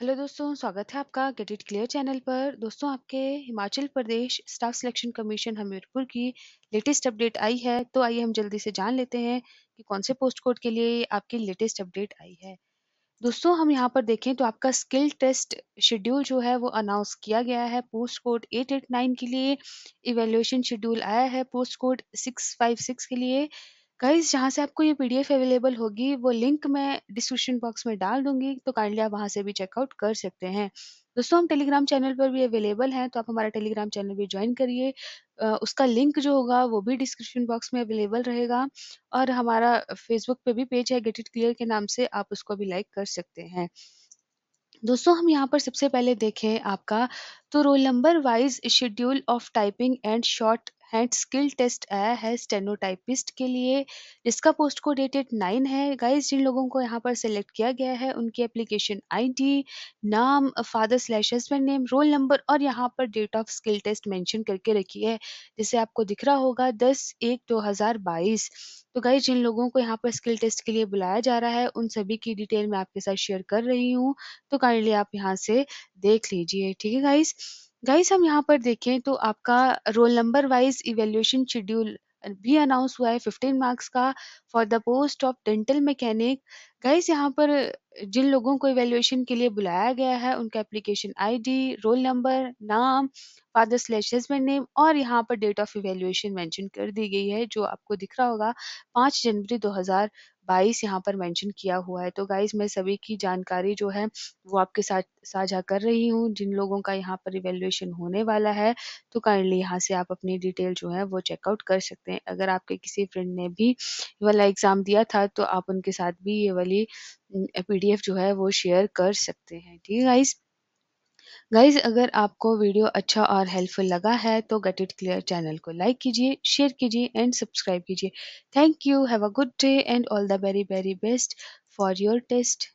hello दोस्तों स्वागत है आपका गेट इट क्लियर चैनल पर दोस्तों आपके Himachal Pradesh staff selection commission Hamirpur की लेटेस्ट अपडेट आई है तो आइए हम जल्दी से जान लेते हैं कि कौन से पोस्ट कोड के लिए आपकी लेटेस्ट अपडेट आई है दोस्तों हम यहाँ पर देखें तो आपका स्किल टेस्ट शेड्यूल जो है वो अनाउंस किया गया है पोस्ट कोड एट के लिए इवेल्युएशन शेड्यूल आया है पोस्ट कोड सिक्स के लिए गाइज जहाँ से आपको ये पी डी एफ अवेलेबल होगी वो लिंक मैं डिस्क्रिप्शन बॉक्स में डाल दूंगी तो काइंडली आप वहाँ से भी चेकआउट कर सकते हैं दोस्तों हम टेलीग्राम चैनल पर भी अवेलेबल हैं तो आप हमारा टेलीग्राम चैनल भी ज्वाइन करिए उसका लिंक जो होगा वो भी डिस्क्रिप्शन बॉक्स में अवेलेबल रहेगा और हमारा फेसबुक पे भी पेज है गेट इट क्लियर के नाम से आप उसको भी लाइक कर सकते हैं दोस्तों हम यहाँ पर सबसे पहले देखें आपका तो roll number wise schedule of typing and shorthand skill test आया है स्टेनोटाइपिस्ट के लिए इसका पोस्ट को डेटेड नाइन है गाइस जिन लोगों को यहाँ पर सेलेक्ट किया गया है उनकी एप्लीकेशन आईडी नाम father slash husband name roll number और यहाँ पर date of skill test mention करके रखी है जिसे आपको दिख रहा होगा दस एक दो तो गाइज जिन लोगों को यहाँ पर स्किल टेस्ट के लिए बुलाया जा रहा है उन सभी की डिटेल मैं आपके साथ शेयर कर रही हूँ तो काइंडली आप यहाँ से देख लीजिए ठीक है गाइज गाइस हम यहाँ पर देखें तो आपका roll number wise evaluation schedule भी अनाउंस हुआ है 15 मार्क्स का for the post of dental mechanic guys यहाँ पर जिन लोगों को इवेल्युएशन के लिए बुलाया गया है उनका एप्लीकेशन आईडी रोल नंबर नाम फादर स्लैश हस्बैंड नेम और यहाँ पर डेट ऑफ इवेल्युएशन मेंशन कर दी गई है जो आपको दिख रहा होगा पाँच जनवरी 2000 बाईस यहाँ पर मेंशन किया हुआ है तो गाइज मैं सभी की जानकारी जो है वो आपके साथ साझा कर रही हूँ जिन लोगों का यहाँ पर इवेल्युएशन होने वाला है तो काइंडली यहाँ से आप अपनी डिटेल जो है वो चेकआउट कर सकते हैं अगर आपके किसी फ्रेंड ने भी ये वाला एग्ज़ाम दिया था तो आप उनके साथ भी ये वाली पी जो है वो शेयर कर सकते हैं ठीक है गाइज़ गाइज अगर आपको वीडियो अच्छा और हेल्पफुल लगा है तो गेट इट क्लियर चैनल को लाइक कीजिए शेयर कीजिए एंड सब्सक्राइब कीजिए thank you have a good day and all the very very best for your test